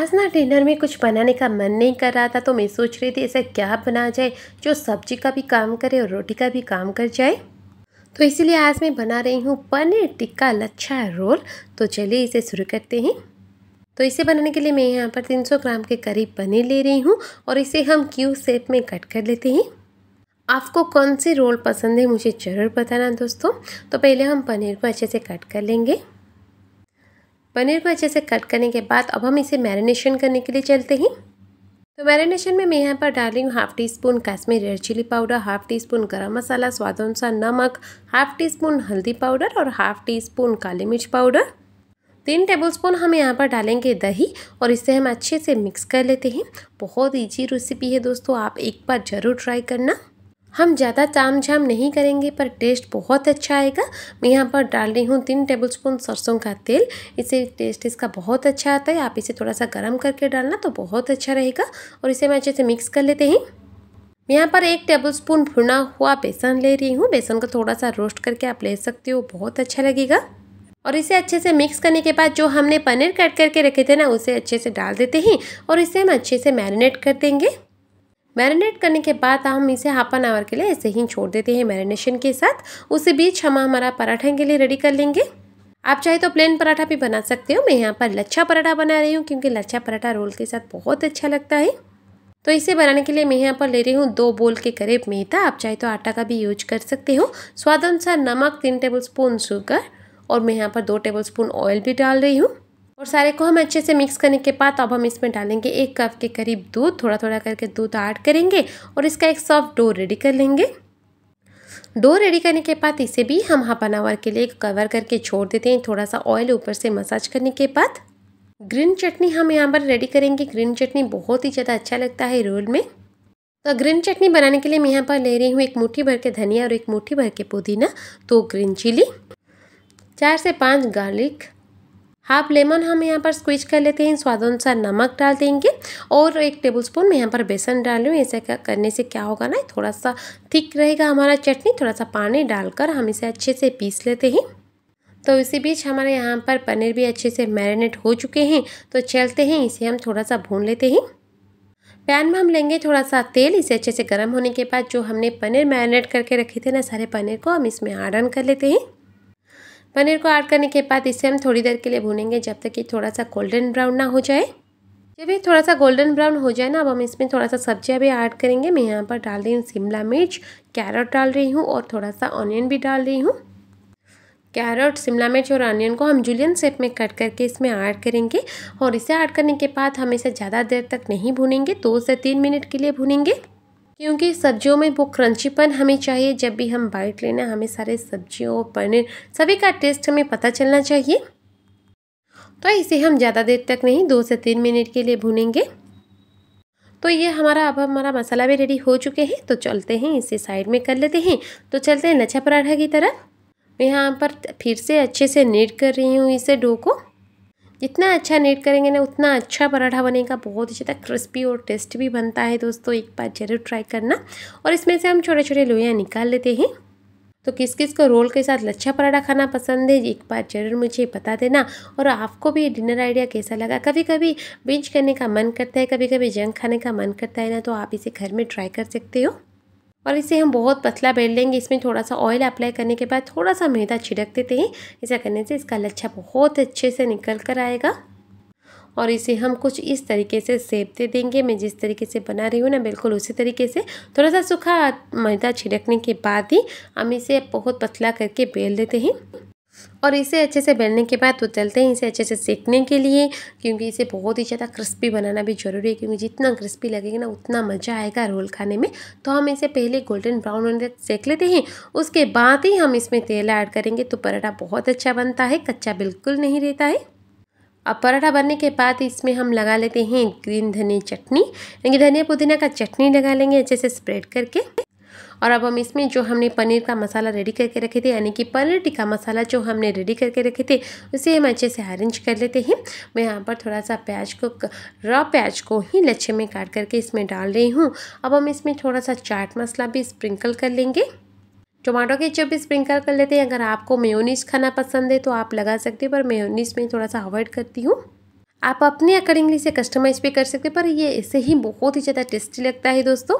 आज ना डिनर में कुछ बनाने का मन नहीं कर रहा था तो मैं सोच रही थी ऐसा क्या बना जाए जो सब्जी का भी काम करे और रोटी का भी काम कर जाए तो इसीलिए आज मैं बना रही हूँ पनीर टिक्का लच्छा रोल तो चलिए इसे शुरू करते हैं तो इसे बनाने के लिए मैं यहाँ पर 300 ग्राम के करीब पनीर ले रही हूँ और इसे हम क्यू शेप में कट कर लेते हैं आपको कौन से रोल पसंद है मुझे ज़रूर बताना दोस्तों तो पहले हम पनीर को अच्छे से कट कर लेंगे पनीर को अच्छे से कट करने के बाद अब हम इसे मैरिनेशन करने के लिए चलते हैं तो मैरिनेशन में मैं यहाँ पर डाल रही हूँ half teaspoon Kashmir red chilli powder half teaspoon garam masala अनुसार नमक हाफ टी स्पून हल्दी पाउडर और हाफ टी स्पून काली मिर्च पाउडर तीन टेबलस्पून हम यहाँ पर डालेंगे दही और इसे हम अच्छे से मिक्स कर लेते हैं बहुत ईजी रेसिपी है दोस्तों आप एक बार ज़रूर ट्राई करना हम ज़्यादा ताम झाम नहीं करेंगे पर टेस्ट बहुत अच्छा आएगा मैं यहाँ पर डाल रही हूँ तीन टेबलस्पून सरसों का तेल इसे टेस्ट इसका बहुत अच्छा आता है आप इसे थोड़ा सा गर्म करके डालना तो बहुत अच्छा रहेगा और इसे मैं अच्छे से मिक्स कर लेते हैं मैं यहाँ पर एक टेबलस्पून भुना हुआ बेसन ले रही हूँ बेसन को थोड़ा सा रोस्ट करके आप ले सकते हो बहुत अच्छा लगेगा और इसे अच्छे से मिक्स करने के बाद जो हमने पनीर कट करके रखे थे ना उसे अच्छे से डाल देते हैं और इसे हम अच्छे से मैरिनेट कर देंगे मैरिनेट करने के बाद हम इसे हाफ एन आवर के लिए ऐसे ही छोड़ देते हैं मैरिनेशन के साथ उसी बीच हम हमारा पराठा के लिए रेडी कर लेंगे आप चाहे तो प्लेन पराठा भी बना सकते हो मैं यहाँ पर लच्छा पराठा बना रही हूँ क्योंकि लच्छा पराठा रोल के साथ बहुत अच्छा लगता है तो इसे बनाने के लिए मैं यहाँ पर ले रही हूँ दो बोल के करीब मेहता आप चाहे तो आटा का भी यूज कर सकते हो स्वाद अनुसार नमक तीन टेबल स्पून शुगर और मैं यहाँ पर दो टेबल स्पून ऑयल भी डाल रही हूँ और सारे को हम अच्छे से मिक्स करने के बाद अब हम इसमें डालेंगे एक कप के करीब दूध थोड़ा थोड़ा करके दूध ऐड करेंगे और इसका एक सॉफ्ट डो रेडी कर लेंगे डो रेडी करने के बाद इसे भी हम हाफ एन आवर के लिए कवर करके छोड़ देते हैं थोड़ा सा ऑयल ऊपर से मसाज करने के बाद ग्रीन चटनी हम यहाँ पर रेडी करेंगे ग्रीन चटनी बहुत ही ज़्यादा अच्छा लगता है रोल में तो ग्रीन चटनी बनाने के लिए मैं यहाँ पर ले रही हूँ एक मुट्ठी भर के धनिया और एक मुट्ठी भर के पुदीना दो तो ग्रीन चिली चार से पांच गार्लिक हाफ लेमन हम यहाँ पर स्क्विच कर लेते हैं स्वादानुसार नमक डाल देंगे और एक टेबल स्पून मैं यहाँ पर बेसन डाल लूँ ऐसे करने से क्या होगा ना थोड़ा सा थिक रहेगा हमारा चटनी थोड़ा सा पानी डालकर हम इसे अच्छे से पीस लेते हैं तो इसी बीच हमारे यहाँ पर पनीर भी अच्छे से मैरिनेट हो चुके हैं तो चलते हैं इसे हम थोड़ा सा भून लेते हैं पैन में हम लेंगे थोड़ा सा तेल इसे अच्छे से गर्म होने के बाद जो हमने पनीर मैरिनेट करके रखे थे ना सारे पनीर को हम इसमें आर्डन कर लेते हैं पनीर को ऐड करने के बाद इसे हम थोड़ी देर के लिए भूनेंगे जब तक कि थोड़ा सा गोल्डन ब्राउन ना हो जाए जब ये थोड़ा सा गोल्डन ब्राउन हो जाए ना अब हम इसमें थोड़ा सा सब्जियाँ भी ऐड करेंगे मैं यहाँ पर डाल रही हूँ शिमला मिर्च कैरेट डाल रही हूँ और थोड़ा सा ऑनियन भी डाल रही हूँ कैरेट शिमला मिर्च और अनियन को हम जुलियन शेप में कट करके इसमें ऐड करेंगे और इसे ऐड करने के बाद हम इसे ज़्यादा देर तक नहीं भुनेंगे दो से तीन मिनट के लिए भुनेंगे क्योंकि सब्जियों में वो क्रंचीपन हमें चाहिए जब भी हम बाइट लेना हमें सारे सब्जियों पनीर सभी का टेस्ट हमें पता चलना चाहिए तो इसे हम ज़्यादा देर तक नहीं दो से तीन मिनट के लिए भूनेंगे तो ये हमारा अब हमारा मसाला भी रेडी हो चुके हैं तो चलते हैं इसे साइड में कर लेते हैं तो चलते हैं लच्छा पराठा की तरफ मैं यहाँ पर फिर से अच्छे से नीट कर रही हूँ इसे डो को जितना अच्छा नेट करेंगे ना उतना अच्छा पराठा बनेगा बहुत ही ज़्यादा क्रिस्पी और टेस्ट भी बनता है दोस्तों एक बार ज़रूर ट्राई करना और इसमें से हम छोटे छोटे लोहियाँ निकाल लेते हैं तो किस किस को रोल के साथ लच्छा पराठा खाना पसंद है एक बार जरूर मुझे बता देना और आपको भी डिनर आइडिया कैसा लगा कभी कभी बिंच करने का मन करता है कभी कभी जंक खाने का मन करता है ना तो आप इसे घर में ट्राई कर सकते हो और इसे हम बहुत पतला बेल लेंगे इसमें थोड़ा सा ऑयल अप्लाई करने के बाद थोड़ा सा मैदा छिड़क देते हैं ऐसा करने से इसका लच्छा बहुत अच्छे से निकल कर आएगा और इसे हम कुछ इस तरीके से सेब दे देंगे मैं जिस तरीके से बना रही हूँ ना बिल्कुल उसी तरीके से थोड़ा सा सूखा मैदा छिड़कने के बाद ही हम इसे बहुत पतला करके बेल देते हैं और इसे अच्छे से बेलने के बाद तो चलते हैं इसे अच्छे से सेकने के लिए क्योंकि इसे बहुत ही ज़्यादा क्रिस्पी बनाना भी ज़रूरी है क्योंकि जितना क्रिस्पी लगेगा ना उतना मज़ा आएगा रोल खाने में तो हम इसे पहले गोल्डन ब्राउन होने तक सेक लेते हैं उसके बाद ही हम इसमें तेल ऐड करेंगे तो पराठा बहुत अच्छा बनता है कच्चा बिल्कुल नहीं रहता है अब पराठा बनने के बाद इसमें हम लगा लेते हैं ग्रीन धनिया चटनी यानी धनिया पुदीना का चटनी लगा लेंगे अच्छे से स्प्रेड करके और अब हम इसमें जो हमने पनीर का मसाला रेडी करके रखे थे यानी कि पनीर टिक्का मसाला जो हमने रेडी करके रखे थे उसे हम अच्छे से अरेंज कर लेते हैं मैं यहाँ पर थोड़ा सा प्याज को रॉ प्याज को ही लच्छे में काट करके इसमें डाल रही हूँ अब हम इसमें थोड़ा सा चाट मसाला भी स्प्रिंकल कर लेंगे के केचप भी स्प्रिंकल कर लेते हैं अगर आपको मेयोनीज खाना पसंद है तो आप लगा सकते हैं पर मेयोनीस में थोड़ा सा अवॉइड करती हूँ आप अपने अकॉर्डिंगली इसे कस्टमाइज़ भी कर सकते हैं पर ये इससे ही बहुत ही ज़्यादा टेस्टी लगता है दोस्तों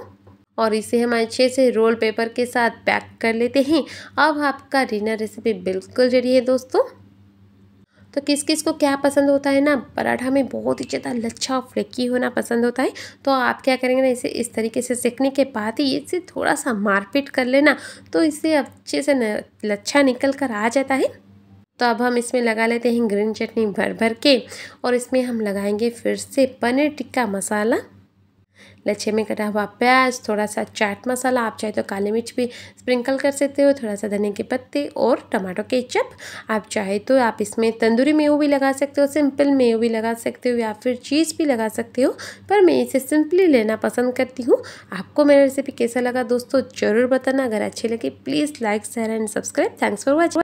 और इसे हम अच्छे से रोल पेपर के साथ पैक कर लेते हैं अब आपका डिनर रेसिपी बिल्कुल रेडी है दोस्तों तो किस किस को क्या पसंद होता है ना पराठा में बहुत ही ज़्यादा लच्छा और फ्लेकी होना पसंद होता है तो आप क्या करेंगे ना इसे इस तरीके से सेकने के बाद ही इसे थोड़ा सा मारपीट कर लेना तो इसे अच्छे से लच्छा निकल कर आ जाता है तो अब हम इसमें लगा लेते हैं ग्रीन चटनी भर भर के और इसमें हम लगाएंगे फिर से पनीर टिक्का मसाला लच्छे में कटा हुआ प्याज थोड़ा सा चाट मसाला आप चाहे तो काली मिर्च भी स्प्रिंकल कर सकते हो थोड़ा सा धनिया के पत्ते और टमाटो केचप आप चाहे तो आप इसमें तंदूरी मेहू भी लगा सकते हो सिंपल मेहू भी लगा सकते हो या फिर चीज़ भी लगा सकते हो पर मैं इसे सिंपली लेना पसंद करती हूँ आपको मेरा रेसिपी कैसा लगा दोस्तों ज़रूर बताना अगर अच्छी लगी please like share and subscribe thanks for watching